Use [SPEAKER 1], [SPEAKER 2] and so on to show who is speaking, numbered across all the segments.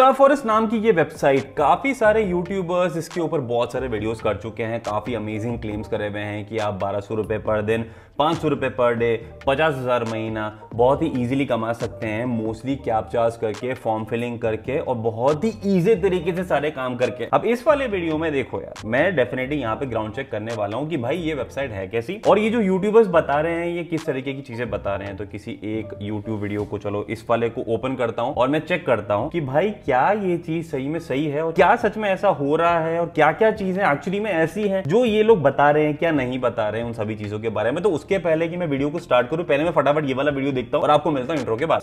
[SPEAKER 1] Forest नाम की ये वेबसाइट काफ़ी सारे यूट्यूबर्स इसके ऊपर बहुत सारे वीडियोस कर चुके हैं काफ़ी अमेजिंग क्लेम्स करे हुए हैं कि आप बारह सौ रुपए पर दिन पाँच सौ रुपये पर डे पचास हज़ार महीना बहुत ही ईजिली कमा सकते हैं मोस्टली कैप चार्ज करके फॉर्म फिलिंग करके और बहुत ही ईजी तरीके से सारे काम करके अब इस वाले वीडियो में देखो यार मैं डेफिनेटली यहाँ पे ग्राउंड चेक करने वाला हूँ कि भाई ये वेबसाइट है कैसी और ये जो यूट्यूबर्स बता रहे हैं ये किस तरीके की चीजें बता रहे हैं तो किसी एक यूट्यूब वीडियो को चलो इस वाले को ओपन करता हूँ और मैं चेक करता हूँ कि भाई क्या ये चीज सही में सही है और क्या सच में ऐसा हो रहा है और क्या क्या चीजें एक्चुअली में ऐसी है जो ये लोग बता रहे हैं क्या नहीं बता रहे हैं उन सभी चीजों के बारे में तो उस उसके पहले कि मैं वीडियो को स्टार्ट करूँ पहले मैं फटाफट ये वाला वीडियो देखता हूँ और आपको मिलता हूँ इंट्रो के बाद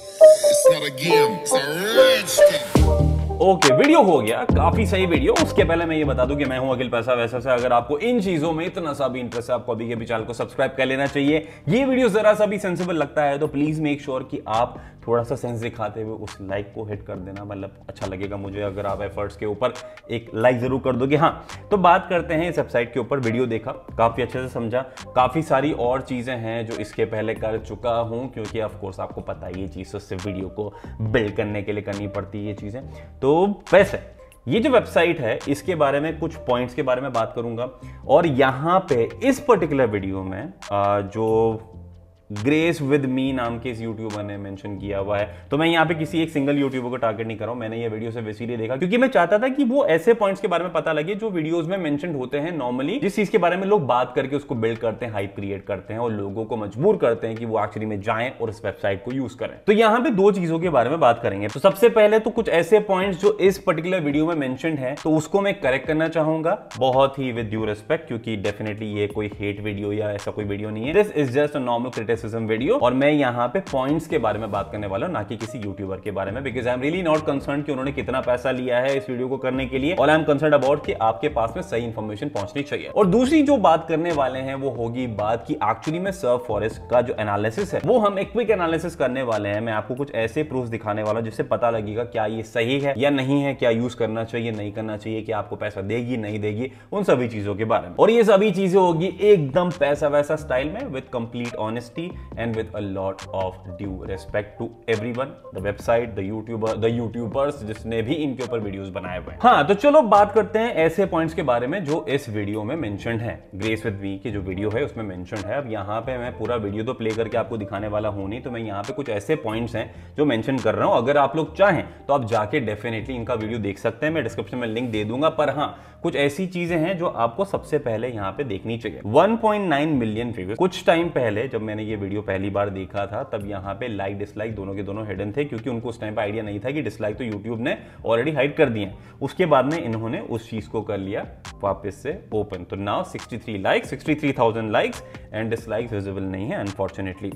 [SPEAKER 1] ओके okay, वीडियो हो गया काफी सही वीडियो उसके पहले मैं ये बता दूं कि मैं हूं अखिल पैसा वैसा से अगर आपको इन चीजों में इतना सा भी इंटरेस्ट है आपको अभी के भी चैनल को सब्सक्राइब कर लेना चाहिए ये वीडियो जरा सा भी सेंसिबल लगता है तो प्लीज मेक श्योर कि आप थोड़ा सा सेंस दिखाते हुए उस लाइक को हिट कर देना मतलब अच्छा लगेगा मुझे अगर आप एफर्ट्स के ऊपर एक लाइक ज़रूर कर दोगे हाँ तो बात करते हैं इस वेबसाइट के ऊपर वीडियो देखा काफ़ी अच्छे से समझा काफ़ी सारी और चीज़ें हैं जो इसके पहले कर चुका हूँ क्योंकि ऑफकोर्स आपको पता ही ये चीज़ उससे वीडियो को बिल्ड करने के लिए करनी पड़ती है ये चीज़ें तो वैसे ये जो वेबसाइट है इसके बारे में कुछ पॉइंट्स के बारे में बात करूंगा और यहाँ पे इस पर्टिकुलर वीडियो में जो ग्रेस विद मी नाम के इस यूट्यूबर ने मेंशन किया हुआ है तो मैं यहाँ पे किसी एक सिंगल यूट्यूबर को टारगेट नहीं कर रहा हूं मैंने ये वीडियो से इसीलिए देखा क्योंकि मैं चाहता था कि वो ऐसे पॉइंट्स के बारे में पता लगे जो वीडियोस में मेंशन होते हैं नॉर्मली जिस चीज के बारे में लोग बात करके उसको बिल्ड करते हैं हाइप क्रिएट करते हैं और लोगों को मजबूर करते हैं कि वो एक्चुअली में जाए और इस वेबसाइट को यूज करें तो यहाँ पे दो चीजों के बारे में बात करेंगे तो सबसे पहले तो कुछ ऐसे पॉइंट जो इस पर्टिकुलर वीडियो में मैंशन है तो उसको मैं करेक्ट करना चाहूंगा बहुत ही विद ड्यू रेस्पेक्ट क्योंकि डेफिनेटली ये कोई हेट वीडियो या ऐसा कोई वीडियो नहीं है this is just a normal critic criticism video और मैं यहाँ पे पॉइंट्स के बारे में बात करने वाला हूँ ना कि किसी यूट्यूबर के बारे में because I am really not concern कि उन्होंने कितना पैसा लिया है इस वीडियो को करने के लिए और आई एम कंसर्न अबाउट कि आपके पास में सही इन्फॉर्मेशन पहुंचनी चाहिए और दूसरी जो बात करने वाले हैं वो होगी बात की एक्चुअली में सर्व फॉरेस्ट का जो एनालिसिस है वो हम एक एनालिसिस करने वाले हैं मैं आपको कुछ ऐसे प्रूफ दिखाने वाला हूँ जिससे पता लगेगा क्या ये सही है या नहीं है क्या यूज करना चाहिए नहीं करना चाहिए कि आपको पैसा देगी नहीं देगी उन सभी चीजों के बारे में और ये सभी चीजें होगी एकदम पैसा वैसा स्टाइल में with complete honesty money and with a lot of due respect to everyone the website the youtuber the youtubers जिसने भी इनके ऊपर वीडियोस बनाए हुए हैं हाँ तो चलो बात करते हैं ऐसे पॉइंट्स के बारे में जो इस वीडियो में मेंशन है ग्रेस विद मी की जो वीडियो है उसमें मेंशन है अब यहाँ पे मैं पूरा वीडियो तो प्ले करके आपको दिखाने वाला हूँ नहीं तो मैं यहाँ पे कुछ ऐसे पॉइंट्स हैं जो मेंशन कर रहा हूँ अगर आप लोग चाहें तो आप जाके डेफिनेटली इनका वीडियो देख सकते हैं मैं डिस्क्रिप्शन में लिंक दे दूंगा पर हाँ कुछ ऐसी चीजें हैं जो आपको सबसे पहले यहाँ पे देखनी चाहिए 1.9 मिलियन व्यूज कुछ टाइम पहले जब मैंने ये वीडियो पहली बार देखा था तब यहाँ पे लाइक डिसलाइक दोनों के दोनों हिडन थे क्योंकि उनको उस टाइम पर आइडिया नहीं था कि डिसलाइक तो यूट्यूब ने ऑलरेडी हाइड कर दिए उसके बाद में इन्होंने उस चीज़ को कर लिया वापस से ओपन तो now 63 like 63,000 likes and dislikes visible नहीं है अनफॉर्चुनेटली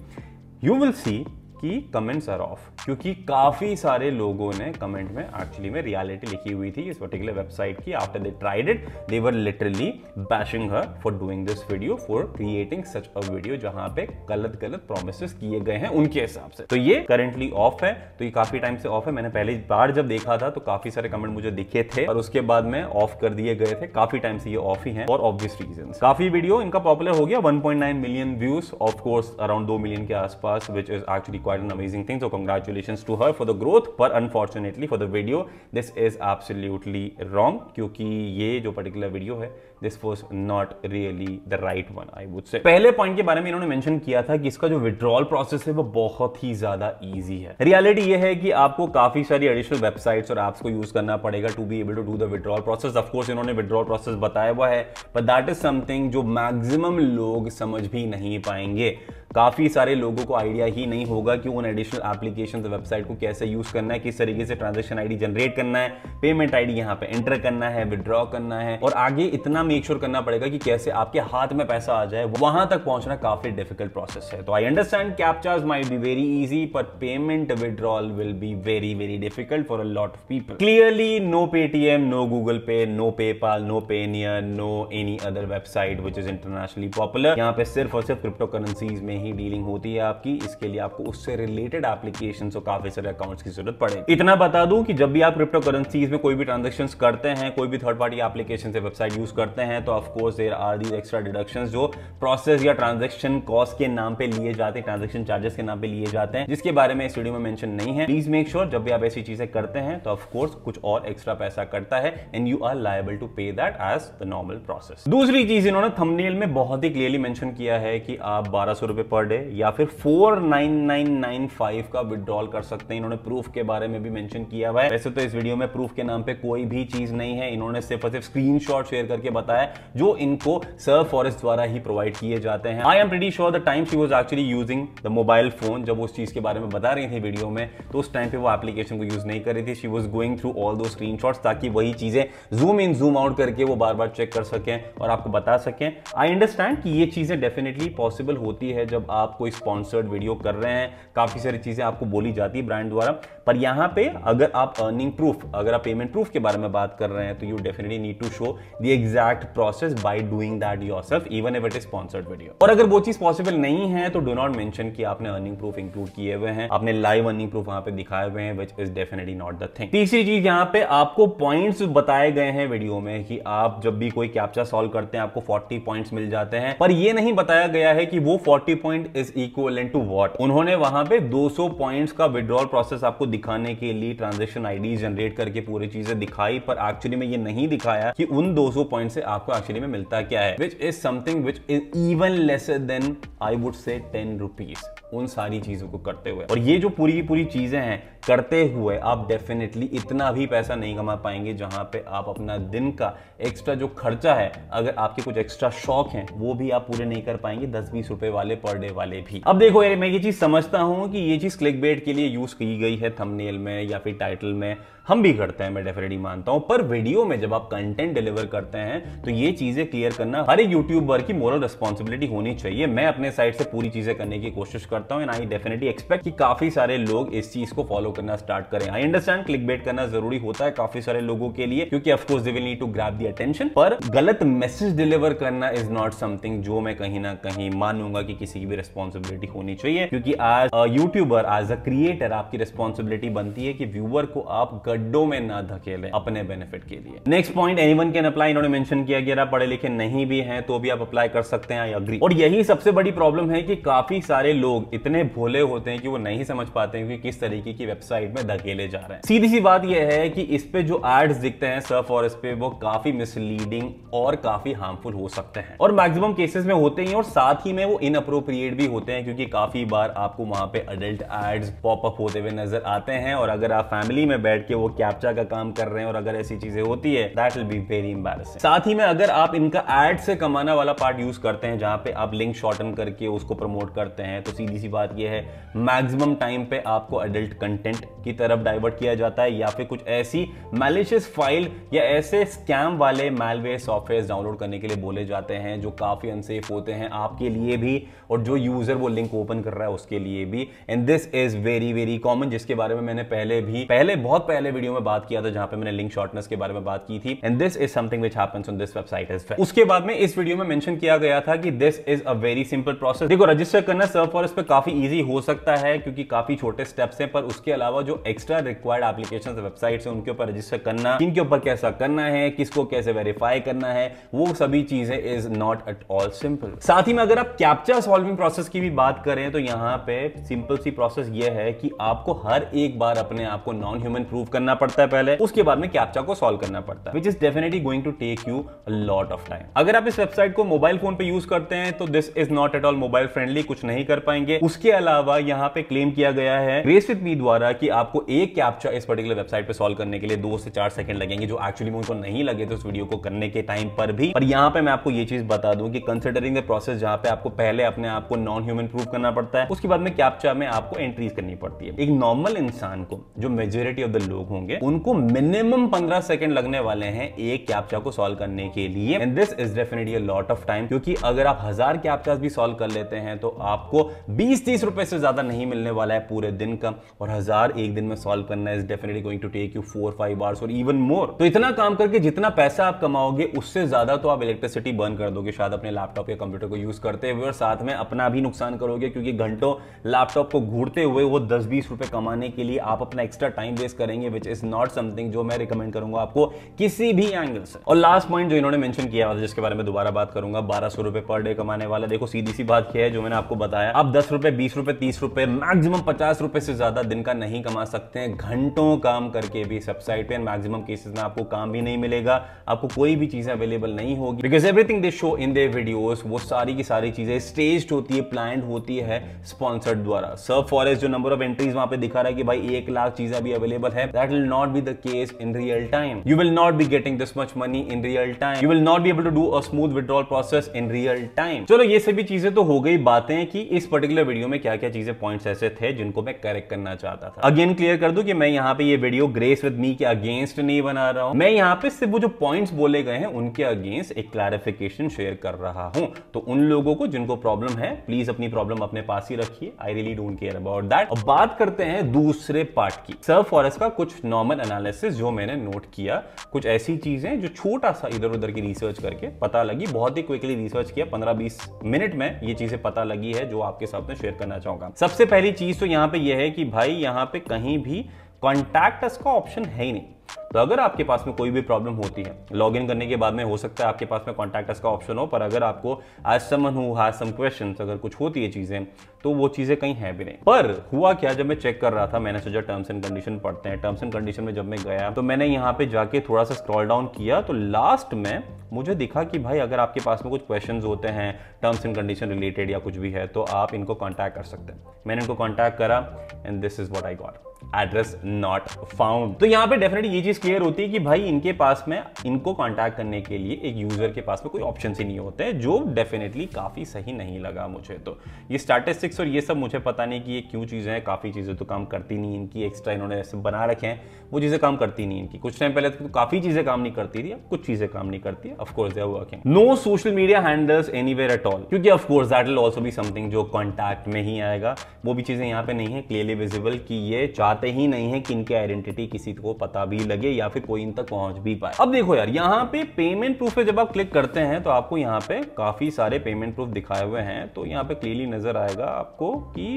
[SPEAKER 1] यू विल सी कि कमेंट्स आर ऑफ क्योंकि काफ़ी सारे लोगों ने कमेंट में एक्चुअली में रियलिटी लिखी हुई थी इस पर्टिकुलर वेबसाइट की after they tried it they were literally bashing her for doing this video for creating such a video जहां पे गलत गलत प्रोमिस किए गए हैं उनके हिसाब से तो ये करेंटली ऑफ है तो ये काफ़ी टाइम से ऑफ है मैंने पहली बार जब देखा था तो काफ़ी सारे कमेंट मुझे दिखे थे और उसके बाद में ऑफ कर दिए गए थे काफ़ी टाइम से ये ऑफ ही है फॉर ऑब्वियस रीजन काफ़ी वीडियो इनका पॉपुलर हो गया one million views of course around दो मिलियन के आसपास which is actually quite an amazing thing. So congratulations to her for the growth But unfortunately for the video this is absolutely wrong क्योंकि ये जो particular video है this was not really the right one I would say. पहले point के बारे में इन्होंने mention किया था कि इसका जो withdrawal process है वो बहुत ही ज़्यादा easy है Reality ये है कि आपको काफ़ी सारी additional websites और apps को use करना पड़ेगा to be able to do the withdrawal process. Of course इन्होंने withdrawal process बताया हुआ है but that is something जो maximum लोग समझ भी नहीं पाएंगे काफ़ी सारे लोगों को आइडिया ही नहीं होगा कि उन एडिशनल एप्लीकेशन वेबसाइट को कैसे यूज़ करना है किस तरीके से ट्रांजेक्शन आईडी जनरेट करना है पेमेंट आईडी यहाँ पे एंटर करना है विड्रॉ करना है और आगे इतना मेक श्योर करना पड़ेगा कि कैसे आपके हाथ में पैसा आ जाए वहां तक पहुंचना काफ़ी डिफिकल्ट प्रोसेस है तो I understand captures may be very easy पर payment withdrawal will be very very difficult for a lot of people clearly no Paytm no Google pay no PayPal no Payoneer no any other website which is internationally popular यहाँ पे सिर्फ और सिर्फ crypto currencies में ही ही dealing होती है आपकी इसके लिए आपको उससे रिलेटेड एप्लीकेशन और काफी सारे अकाउंट्स की जरूरत पड़ेगी इतना बता दूं कि जब भी आप क्रिप्टो करेंसी में कोई भी ट्रांजेक्शन करते हैं कोई भी थर्ड पार्टी एप्लीकेशन से वेबसाइट यूज करते हैं तो of course there are these extra deduction जो प्रोसेस या ट्रांजेक्शन कॉस्ट के नाम पे लिए जाते हैं ट्रांजेक्शन चार्जेस के नाम पे लिए जाते हैं जिसके बारे में इस वीडियो में मेंशन नहीं है प्लीज मेक श्योर जब भी आप ऐसी चीजें करते हैं तो ऑफकोर्स कुछ और एक्स्ट्रा पैसा करता है and you are liable to pay that as the normal process दूसरी चीज इन्होंने थंबनेल में बहुत ही क्लियरली मेंशन किया है कि आप बारह सौ रुपए पर डे या फिर 49995 का विड्रॉल कर सकते हैं इन्होंने प्रूफ के बारे में भी मेंशन किया हुआ है वैसे तो इस वीडियो में प्रूफ के नाम पे कोई भी चीज नहीं है इन्होंने सिर्फ और सिर्फ स्क्रीन शेयर करके बताया जो इनको सर फॉरेस्ट द्वारा ही प्रोवाइड किए जाते हैं I am pretty sure the time she was actually using the mobile phone जब उस चीज के बारे में बता रही थी वीडियो में तो उस टाइम पे वो एप्लीकेशन को यूज नहीं कर रही थी she was going through all those screen ताकि वही चीजें जूम इन जूम आउट करके वो बार बार चेक कर सकें और आपको बता सकें आई अंडरस्टैंड कि ये चीजें डेफिनेटली पॉसिबल होती है जब जब आप कोई स्पॉन्सर्ड वीडियो कर रहे हैं काफ़ी सारी चीज़ें आपको बोली जाती है ब्रांड द्वारा पर यहां पे अगर आप अर्निंग प्रूफ अगर आप पेमेंट प्रूफ के बारे में बात कर रहे हैं तो you definitely need to show the exact process by doing that yourself even if it is sponsored video और अगर वो चीज़ पॉसिबल नहीं है तो डो नॉट मेंशन कि आपने अर्निंग प्रूफ इंक्लूड किए हुए हैं आपने लाइव अर्निंग प्रूफ वहां पे दिखाए हुए हैं which is definitely not the thing तीसरी चीज यहाँ पे आपको पॉइंट्स बताए गए हैं वीडियो में कि आप जब भी कोई कैप्चा सॉल्व करते हैं आपको 40 पॉइंट्स मिल जाते हैं पर ये नहीं बताया गया है कि वो 40 point is equal and to what उन्होंने वहां पे 200 पॉइंट्स का विड्रॉल प्रोसेस आपको दिखाने के लिए ट्रांजेक्शन आईडी जनरेट करके पूरी चीजें दिखाई पर एक्चुअली में ये नहीं दिखाया कि उन 200 पॉइंट से आपको एक्चुअली में मिलता क्या है which is something which is even lesser than I would say ten rupees उन सारी चीज़ों को करते हुए और ये जो पूरी की पूरी चीज़ें हैं करते हुए आप डेफिनेटली इतना भी पैसा नहीं कमा पाएंगे जहां पे आप अपना दिन का एक्स्ट्रा जो खर्चा है अगर आपके कुछ एक्स्ट्रा शौक हैं वो भी आप पूरे नहीं कर पाएंगे दस बीस रुपए वाले पर डे वाले भी अब देखो यार मैं ये चीज़ समझता हूँ कि ये चीज़ क्लिक बेट के लिए यूज़ की गई है थमनेल में या फिर टाइटल में हम भी करते हैं मैं डेफिनेटली मानता हूँ पर वीडियो में जब आप कंटेंट डिलीवर करते हैं तो ये चीज़ें क्लियर करना हर एक यूट्यूबर की मोरल रिस्पॉन्सिबिलिटी होनी चाहिए मैं अपने साइड से पूरी चीज़ें करने की कोशिश करता करता हूँ एंड आई डेफिनेटली एक्सपेक्ट कि काफी सारे लोग इस चीज को फॉलो करना स्टार्ट करें आई अंडरस्टैंड क्लिक बेट करना जरूरी होता है काफी सारे लोगों के लिए क्योंकि of course they will need to grab the attention पर गलत मैसेज डिलीवर करना इज नॉट समथिंग जो मैं कहीं ना कहीं मानूंगा कि किसी की भी रिस्पॉन्सिबिलिटी होनी चाहिए क्योंकि as a YouTuber as a creator आपकी रिस्पॉन्सिबिलिटी बनती है कि व्यूअर को आप गड्ढों में ना धकेले अपने बेनिफिट के लिए next point anyone can apply इन्होंने मैंशन किया कि आप पढ़े लिखे नहीं भी हैं तो भी आप अप्लाई कर सकते हैं आई अग्री और यही सबसे बड़ी प्रॉब्लम है कि काफी सारे लोग इतने भोले होते हैं कि वो नहीं समझ पाते हैं कि किस तरीके की वेबसाइट में धकेले जा रहे हैं सीधी सी बात यह है कि इस पे जो एड्स दिखते हैं सर्फ और इस पे वो काफी मिसलीडिंग और काफी हार्मफुल हो सकते हैं और मैक्सिमम केसेस में होते हैं और साथ ही में वो इनअप्रोप्रिएट भी होते हैं क्योंकि काफी बार आपको वहां पे अडल्ट एड्स पॉपअप होते हुए नजर आते हैं और अगर आप फैमिली में बैठ के वो कैप्चा का काम कर रहे हैं और अगर ऐसी चीजें होती है that will be very embarrassing साथ ही में अगर आप इनका एड से कमाना वाला पार्ट यूज करते हैं जहां पे आप लिंक शॉर्टन करके उसको प्रमोट करते हैं तो सीधी सीधी सी बात यह है मैक्सिमम टाइम पे आपको एडल्ट कंटेंट की तरफ डाइवर्ट किया जाता है या फिर कुछ ऐसी मैलिशियस फाइल या ऐसे स्कैम वाले मेलवे सॉफ्टवेयर डाउनलोड करने के लिए बोले जाते हैं जो काफ़ी अनसेफ होते हैं आपके लिए भी और जो यूज़र वो लिंक ओपन कर रहा है उसके लिए भी and this is very very common जिसके बारे में मैंने पहले भी पहले बहुत पहले वीडियो में बात किया था जहां पे मैंने लिंक शॉर्टनेस के बारे में बात की थी and this is something which happens on this website is उसके बाद में इस वीडियो में मेंशन किया गया था कि this is a very simple process देखो रजिस्टर करना सर्व फॉर इस पर काफ़ी ईजी हो सकता है क्योंकि काफ़ी छोटे स्टेप्स हैं पर उसके अलावा जो एक्स्ट्रा रिक्वायर्ड एप्लीकेशन वेबसाइट हैं उनके ऊपर रजिस्टर करना इनके ऊपर कैसा करना है किसको कैसे वेरीफाई करना है वो सभी चीज़ें is not at all simple साथ ही में अगर आप कैप्चा सॉल्विंग प्रोसेस की भी बात करें तो यहाँ पे सिंपल सी प्रोसेस ये है कि आपको हर एक बार अपने आप को नॉन ह्यूमन प्रूव करना पड़ता है पहले उसके बाद में कैप्चा को सॉल्व करना पड़ता है which is definitely going to take you lot of time अगर आप इस वेबसाइट को मोबाइल फोन पे यूज करते हैं तो this is not at all mobile friendly कुछ नहीं कर पाएंगे होंगे उसके अलावा यहाँ पे क्लेम किया गया है रेस विद मी द्वारा कि आपको एक कैप्चा इस पर्टिकुलर वेबसाइट पे सॉल्व करने के लिए दो से चार सेकंड लगेंगे जो एक्चुअली में उनको नहीं लगे थे उस वीडियो को करने के टाइम पर भी पर यहाँ पे मैं आपको ये चीज बता दूं कि कंसिडरिंग द प्रोसेस जहाँ पे आपको पहले अपने आप को नॉन ह्यूमन प्रूव करना पड़ता है उसके बाद में कैप्चा में आपको एंट्रीज करनी पड़ती है एक नॉर्मल इंसान को जो मेजोरिटी ऑफ द लोग होंगे उनको मिनिमम पंद्रह सेकंड लगने वाले हैं एक कैप्चा को सॉल्व करने के लिए and this is definitely lot of time क्योंकि अगर आप हजार कैप्चा भी सॉल्व कर लेते हैं तो आपको 20 बीस तीस रुपए से ज़्यादा नहीं मिलने वाला है पूरे दिन का और हज़ार एक दिन में सॉल्व करना is definitely going to take you four five hours और इवन मोर तो इतना काम करके जितना पैसा आप कमाओगे उससे ज़्यादा तो आप इलेक्ट्रिसिटी बर्न कर दोगे शायद अपने लैपटॉप या कंप्यूटर को यूज़ करते हुए और साथ में अपना भी नुकसान करोगे क्योंकि घंटों लैपटॉप को घूरते हुए वो दस बीस रुपए कमाने के लिए आप अपना एक्स्ट्रा टाइम वेस्ट करेंगे विच इज़ नॉट समथिंग जो मैं रिकमेंड करूंगा आपको किसी भी एंगल से और लास्ट पॉइंट जो इन्होंने मेंशन किया जिसके बारे में दोबारा बात करूंगा बारह सौ रुपए पर डे कमाने वाला देखो सीधी सी बात क्या है जो मैंने आपको बताया आप दस रुपए बीस रुपए तीस रुपए मैक्सिमम पचास रुपए से ज़्यादा दिन का नहीं कमा सकते हैं घंटों काम करके भी वेबसाइट पे मैक्सिमम केसेस में आपको काम भी नहीं मिलेगा आपको कोई भी चीज अवेलेबल नहीं होगी because everything they show in the videos वो सारी की सारी चीज़ें स्टेज होती है प्लान होती है स्पॉन्सर्ड द्वारा सर फॉरेस्ट जो नंबर ऑफ एंट्रीज वहां पर दिखा रहा है कि भाई एक लाख चीज़ें भी अवेलेबल है that will not be the case in real time you will not be getting this much money in real time you will not be able to do a smooth withdrawal process in real time चलो ये सभी चीज़ें तो हो गई बातें कि इस पर्टिकुलर वीडियो में क्या क्या चीज़ें पॉइंट्स ऐसे थे जिनको मैं करेक्ट करना चाहता था अगेन क्लियर कर दू कि मैं यहाँ पे ये वीडियो ग्रेस विद मी के अगेंस्ट नहीं बना रहा हूँ मैं यहाँ पे सिर्फ वो जो पॉइंट्स बोले गए हैं उनके अगेंस्ट एक क्लैरिफिकेशन शेयर कर रहा हूँ तो उन लोगों को जिनको प्रॉब्लम है प्लीज अपनी प्रॉब्लम अपने पास ही रखिए I really don't care about that और बात करते हैं दूसरे पार्ट की सर फॉरेस्ट का कुछ नॉर्मल एनालिसिस जो मैंने नोट किया कुछ ऐसी चीजें जो छोटा सा इधर उधर की रिसर्च करके पता लगी बहुत ही क्विकली रिसर्च किया पंद्रह बीस मिनट में ये चीजें पता लगी है जो आपके साथ में शेयर करना चाहूंगा सबसे पहली चीज तो यहाँ पे यह है कि भाई यहाँ पे कहीं भी कॉन्टैक्ट का ऑप्शन है ही नहीं तो अगर आपके पास में कोई भी प्रॉब्लम होती है लॉग इन करने के बाद में हो सकता है आपके पास में कॉन्टैक्ट का ऑप्शन हो पर अगर आपको आज समन हूँ हैज सम क्वेश्चन अगर कुछ होती है चीज़ें तो वो चीज़ें कहीं है भी नहीं पर हुआ क्या जब मैं चेक कर रहा था मैंने सोचा टर्म्स एंड कंडीशन पढ़ते हैं टर्म्स एंड कंडीशन में जब मैं गया तो मैंने यहाँ पे जाके थोड़ा सा स्क्रॉल डाउन किया तो लास्ट में मुझे दिखा कि भाई अगर आपके पास में कुछ क्वेश्चन होते हैं टर्म्स एंड कंडीशन रिलेटेड या कुछ भी है तो आप इनको कॉन्टैक्ट कर सकते हैं मैंने इनको कॉन्टैक्ट करा and this is what I got address not found तो यहां पे डेफिनेटली ये चीज क्लियर होती है कि भाई इनके पास में इनको कांटेक्ट करने के लिए एक यूजर के पास में कोई ऑप्शन ही नहीं होते जो डेफिनेटली काफी सही नहीं लगा मुझे तो ये स्टैटिस्टिक्स और ये सब मुझे पता नहीं कि ये क्यों चीजें हैं काफी चीजें तो काम करती नहीं इनकी एक्स्ट्रा इन्होंने ऐसे बना रखे हैं वो चीजें काम करती नहीं इनकी कुछ टाइम पहले तो काफी चीजें काम नहीं करती थी कुछ चीजें काम नहीं करती है of course they working no social media handles anywhere at all क्योंकि ऑफकोर्स दैट विल ऑल्सो भी समथिंग जो कॉन्टैक्ट में ही आएगा वो भी चीजें यहाँ पे नहीं है क्लियरली विजिबल कि ये चार चाहते ही नहीं है कि इनकी आइडेंटिटी किसी को पता भी लगे या फिर कोई इन तक पहुंच भी पाए अब देखो यार यहाँ पे पेमेंट प्रूफ पे जब आप क्लिक करते हैं तो आपको यहाँ पे काफी सारे पेमेंट प्रूफ दिखाए हुए हैं तो यहाँ पे क्लियरली नजर आएगा आपको कि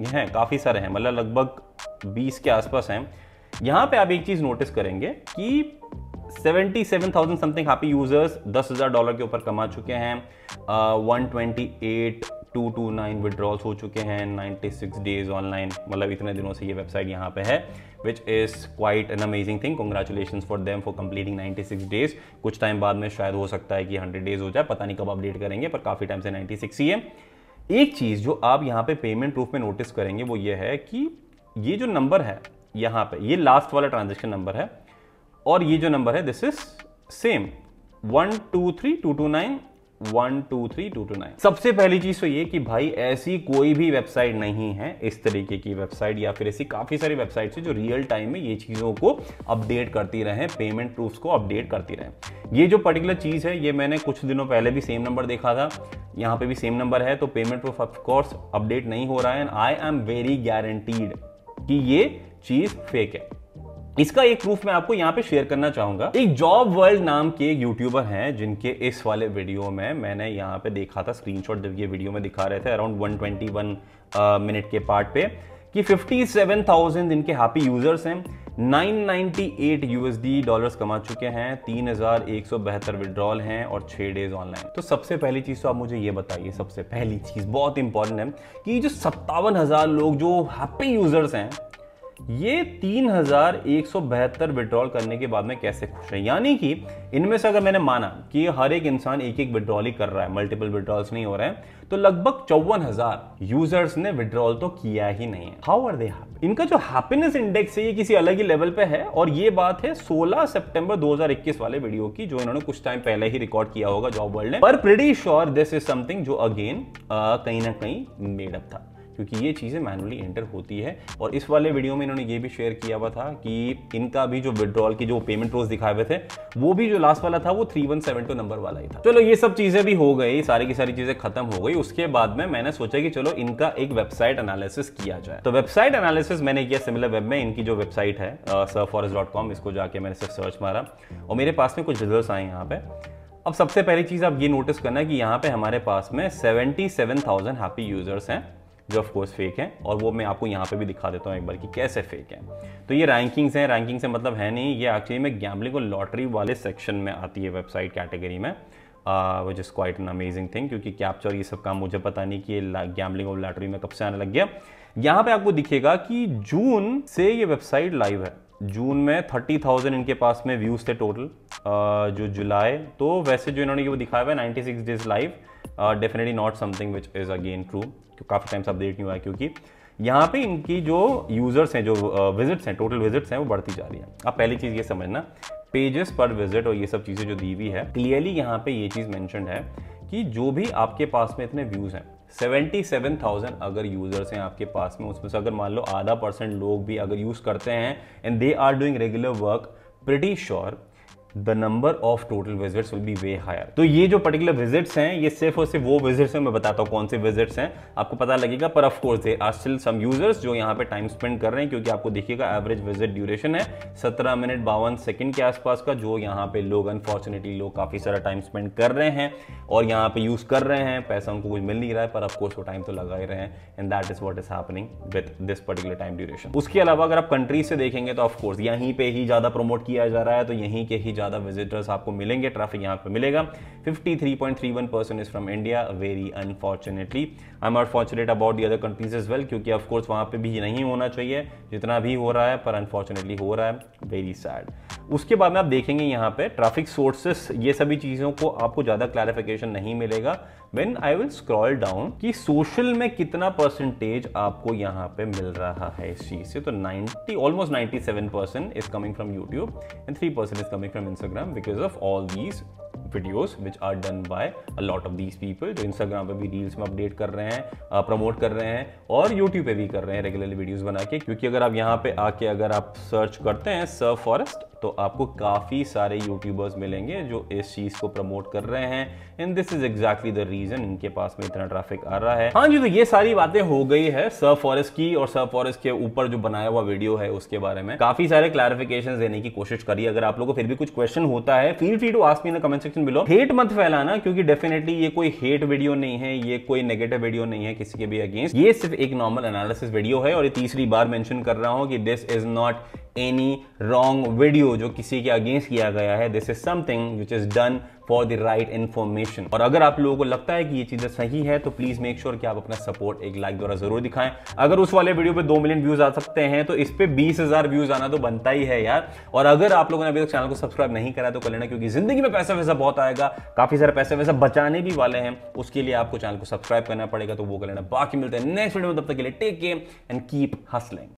[SPEAKER 1] यह है काफी सारे हैं मतलब लगभग 20 के आसपास हैं यहाँ पे आप एक चीज नोटिस करेंगे कि 77,000 समथिंग हैप्पी यूजर्स 10,000 डॉलर के ऊपर कमा चुके हैं uh, 128 two two nine withdrawals हो चुके हैं सिक्स डेज ऑनलाइन मतलब इतने दिनों से ये वेबसाइट यहाँ पे है which is quite an amazing thing congratulation for them for completing six days कुछ टाइम बाद में शायद हो सकता है कि हंड्रेड डेज हो जाए पता नहीं कब अपडेट करेंगे पर काफ़ी टाइम से नाइन्टी सिक्स ही है एक चीज़ जो आप यहाँ पे पेमेंट प्रूफ में नोटिस करेंगे वो ये है कि ये जो नंबर है यहाँ पे ये लास्ट वाला ट्रांजेक्शन नंबर है और ये जो नंबर है this is same one two three two two nine one two three two two nine सबसे पहली चीज तो ये कि भाई ऐसी कोई भी वेबसाइट नहीं है इस तरीके की वेबसाइट या फिर ऐसी काफी सारी वेबसाइट्स है जो रियल टाइम में ये चीज़ों को अपडेट करती रहे पेमेंट प्रूफ को अपडेट करती रहे ये जो पर्टिकुलर चीज़ है ये मैंने कुछ दिनों पहले भी सेम नंबर देखा था यहाँ पे भी सेम नंबर है तो पेमेंट प्रूफ ऑफकोर्स अपडेट नहीं हो रहा है and I am very guaranteed कि ये चीज़ फेक है इसका एक प्रूफ मैं आपको यहाँ पे शेयर करना चाहूंगा एक जॉब वर्ल्ड नाम के एक यूट्यूबर हैं जिनके इस वाले वीडियो में मैंने यहाँ पे देखा था स्क्रीनशॉट जब ये वीडियो में दिखा रहे थे अराउंड 121 मिनट के पार्ट पे कि 57,000 इनके हैप्पी यूजर्स हैं 998 यूएसडी डॉलर्स कमा चुके हैं तीन हजार एक सौ बेहतर विड्रॉल हैं और छः डेज ऑनलाइन तो सबसे पहली चीज़ तो आप मुझे ये बताइए सबसे पहली चीज़ बहुत इंपॉर्टेंट है कि जो सत्तावन हज़ार लोग जो हैप्पी यूजर्स हैं ये तीन हजार एक सौ बहत्तर विड्रॉल करने के बाद में कैसे खुश है यानी कि इनमें से अगर मैंने माना कि हर एक इंसान एक एक विड्रॉल ही कर रहा है मल्टीपल विड्रॉल्स नहीं हो रहे हैं तो लगभग चौवन हजार यूजर्स ने विड्रॉल तो किया ही नहीं है हाउ आर दे इनका जो हैप्पीनेस इंडेक्स है ये किसी अलग ही लेवल पे है और ये बात है 16 सितंबर 2021 वाले वीडियो की जो इन्होंने कुछ टाइम पहले ही रिकॉर्ड किया होगा जॉब वर्ल्ड ने पर pretty sure this is something जो अगेन कहीं ना कहीं मेडअप था क्योंकि ये चीज़ें मैनुअली एंटर होती है और इस वाले वीडियो में इन्होंने ये भी शेयर किया हुआ था कि इनका भी जो विड्रॉल की जो पेमेंट रोज दिखाए हुए थे वो भी जो लास्ट वाला था वो three one seven two number वाला ही था चलो ये सब चीज़ें भी हो गई सारी की सारी चीज़ें खत्म हो गई उसके बाद में मैंने सोचा कि चलो इनका एक वेबसाइट एनालिसिस किया जाए तो वेबसाइट एनालिसिस मैंने किया सिमिलर वेब में इनकी जो वेबसाइट है सरफॉरेस्ट डॉट कॉम इसको जाके मैंने सिर्फ सर्च मारा और मेरे पास में कुछ रिजल्ट आए यहाँ पे अब सबसे पहली चीज़ आप ये नोटिस करना कि यहाँ पे हमारे पास में 77,000 हैप्पी यूज़र्स हैं जो ऑफकोर्स फेक है और वो मैं आपको यहाँ पे भी दिखा देता हूँ एक बार कि कैसे फेक है तो ये रैंकिंग्स हैं रैंकिंग से मतलब है नहीं ये एक्चुअली में गैम्बलिंग और लॉटरी वाले सेक्शन में आती है वेबसाइट कैटेगरी में which is quite an amazing thing क्योंकि कैप्चर ये सब काम मुझे पता नहीं कि ये गैम्बलिंग और लॉटरी में कब से आने लग गया यहाँ पे आपको दिखेगा कि जून से ये वेबसाइट लाइव है जून में थर्टी थाउजेंड इनके पास में व्यूज़ थे टोटल जो जुलाई तो वैसे जो इन्होंने ये वो दिखाया हुआ है ninety six days live definitely not something which is again true काफ़ी टाइम से अपडेट नहीं हुआ है क्योंकि यहाँ पे इनकी जो यूज़र्स हैं जो विजिट्स हैं टोटल विजिट्स हैं वो बढ़ती जा रही हैं अब पहली चीज़ ये समझना पेजेस पर विजिट और ये सब चीज़ें जो दी हुई है क्लियरली यहाँ पे ये चीज़ मैंशन है कि जो भी आपके पास में इतने व्यूज़ हैं 77,000 अगर यूज़र्स हैं आपके पास में उसमें से अगर मान लो आधा परसेंट लोग भी अगर यूज़ करते हैं and they are doing regular work pretty sure sure, the number of total visits will be way higher तो ये जो पर्टिकुलर विजिट्स हैं ये सिर्फ और सिर्फ वो विजिट्स हैं मैं बताता हूँ कौन से विजिट्स हैं आपको पता लगेगा पर of course are still some users जो यहाँ पे टाइम स्पेंड कर रहे हैं क्योंकि आपको देखिएगा एवरेज विजिट ड्यूरेशन है सत्रह मिनट बावन सेकंड के आसपास का जो यहाँ पे लोग अनफॉर्चुनेटली लोग काफ़ी सारा टाइम स्पेंड कर रहे हैं और यहाँ पे यूज़ कर रहे हैं पैसा उनको कुछ मिल नहीं रहा है पर ऑफकोर्स वो टाइम तो लगा ही रहे हैं and that is what is happening with this particular time duration उसके अलावा अगर आप कंट्रीज से देखेंगे तो ऑफकोर्स यहीं पर ही ज़्यादा प्रमोट किया जा रहा है तो यहीं के ही ज़्यादा विजिटर्स आपको मिलेंगे ट्रैफिक यहाँ पे मिलेगा 53.31 percent is from India very unfortunately I am unfortunate about the other countries is well क्योंकि ऑफकोर्स वहाँ पे भी नहीं होना चाहिए जितना भी हो रहा है पर अनफॉर्चुनेटली हो रहा है वेरी सैड उसके बाद में आप देखेंगे यहाँ पे ट्रैफिक सोर्सेस ये सभी चीज़ों को आपको ज़्यादा क्लैरिफिकेशन नहीं मिलेगा when I will scroll down कि सोशल में कितना परसेंटेज आपको यहाँ पे मिल रहा है इस चीज से तो 90 almost 97 percent is coming from YouTube and three percent is coming from Instagram because of all these videos which are done by a lot of these people जो इंस्टाग्राम पर भी रील्स में अपडेट कर रहे हैं प्रमोट कर रहे हैं और यूट्यूब पर भी कर रहे हैं रेगुलरली वीडियोज बना के क्योंकि अगर आप यहाँ पे आके अगर आप सर्च करते हैं सर फॉरेस्ट तो आपको काफ़ी सारे यूट्यूबर्स मिलेंगे जो इस चीज़ को प्रमोट कर रहे हैं and this is exactly the reason इनके पास में इतना ट्रैफिक आ रहा है हाँ जी तो ये सारी बातें हो गई है सर फॉरेस्ट की और सर फॉरेस्ट के ऊपर जो बनाया हुआ वीडियो है उसके बारे में काफ़ी सारे क्लैरिफिकेशन देने की कोशिश करी अगर आप लोगों को फिर भी कुछ क्वेश्चन होता है feel free to ask me in comment section below hate मत फैलाना क्योंकि डेफिनेटली ये कोई हेट वीडियो नहीं है ये कोई नेगेटिव वीडियो नहीं है किसी के भी अगेंस्ट ये सिर्फ एक नॉर्मल एनालिसिस वीडियो है और ये तीसरी बार मेंशन कर रहा हूँ कि this is not any wrong video जो किसी के अगेंस्ट किया गया है this is something which is done for the right information और अगर आप लोगों को लगता है कि ये चीज़ें सही है तो प्लीज़ मेक श्योर कि आप अपना सपोर्ट एक लाइक द्वारा जरूर दिखाएं अगर उस वाले वीडियो पे दो मिलियन व्यूज आ सकते हैं तो इस पर बीस हज़ार व्यूज आना तो बनता ही है यार और अगर आप लोगों ने अभी तक चैनल को सब्सक्राइब नहीं करा तो कर लेना क्योंकि जिंदगी में पैसा वैसा बहुत आएगा काफ़ी सारे पैसे वैसा बचाने भी वाले हैं उसके लिए आपको चैनल को सब्सक्राइब करना पड़ेगा तो वो कर लेना बाकी मिलते हैं नेक्स्ट वीडियो में तब तक के लिए take care and keep hustling